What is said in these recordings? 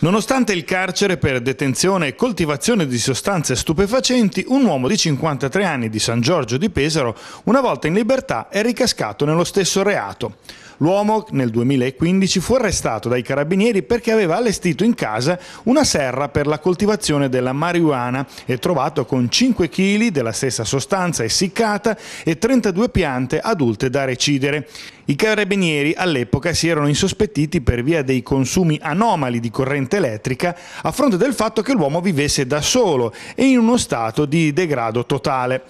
Nonostante il carcere per detenzione e coltivazione di sostanze stupefacenti, un uomo di 53 anni di San Giorgio di Pesaro, una volta in libertà, è ricascato nello stesso reato. L'uomo nel 2015 fu arrestato dai carabinieri perché aveva allestito in casa una serra per la coltivazione della marijuana e trovato con 5 kg della stessa sostanza essiccata e 32 piante adulte da recidere. I carabinieri all'epoca si erano insospettiti per via dei consumi anomali di corrente elettrica a fronte del fatto che l'uomo vivesse da solo e in uno stato di degrado totale.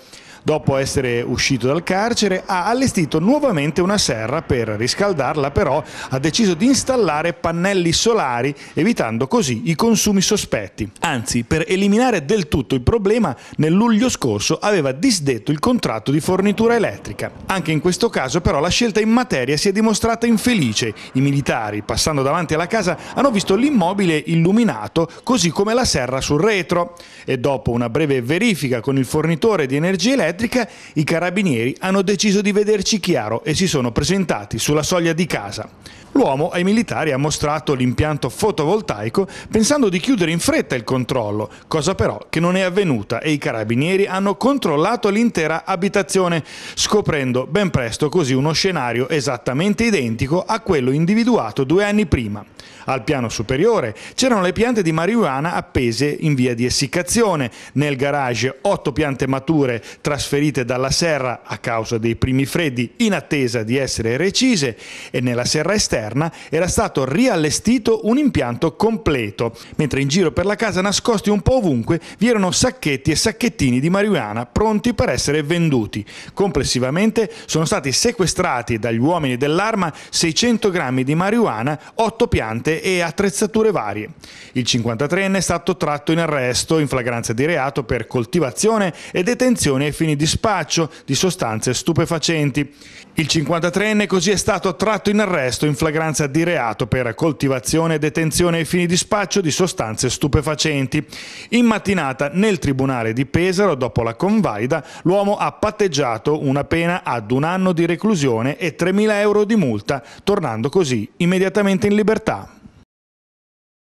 Dopo essere uscito dal carcere ha allestito nuovamente una serra per riscaldarla, però ha deciso di installare pannelli solari evitando così i consumi sospetti. Anzi, per eliminare del tutto il problema, nel luglio scorso aveva disdetto il contratto di fornitura elettrica. Anche in questo caso però la scelta in materia si è dimostrata infelice. I militari, passando davanti alla casa, hanno visto l'immobile illuminato così come la serra sul retro e dopo una breve verifica con il fornitore di energia elettrica elettrica, i carabinieri hanno deciso di vederci chiaro e si sono presentati sulla soglia di casa l'uomo ai militari ha mostrato l'impianto fotovoltaico pensando di chiudere in fretta il controllo, cosa però che non è avvenuta e i carabinieri hanno controllato l'intera abitazione, scoprendo ben presto così uno scenario esattamente identico a quello individuato due anni prima. Al piano superiore c'erano le piante di marijuana appese in via di essiccazione, nel garage otto piante mature trasferite dalla serra a causa dei primi freddi in attesa di essere recise e nella serra esterna interna era stato riallestito un impianto completo, mentre in giro per la casa nascosti un po' ovunque vi erano sacchetti e sacchettini di marijuana pronti per essere venduti. Complessivamente sono stati sequestrati dagli uomini dell'arma 600 grammi di marijuana, 8 piante e attrezzature varie. Il 53enne è stato tratto in arresto in flagranza di reato per coltivazione e detenzione ai fini di spaccio di sostanze stupefacenti. Il 53enne così è stato tratto in arresto in flagranza flagranza di reato per coltivazione e detenzione ai fini di spaccio di sostanze stupefacenti. In mattinata nel Tribunale di Pesaro, dopo la convalida, l'uomo ha patteggiato una pena ad un anno di reclusione e 3.000 euro di multa, tornando così immediatamente in libertà.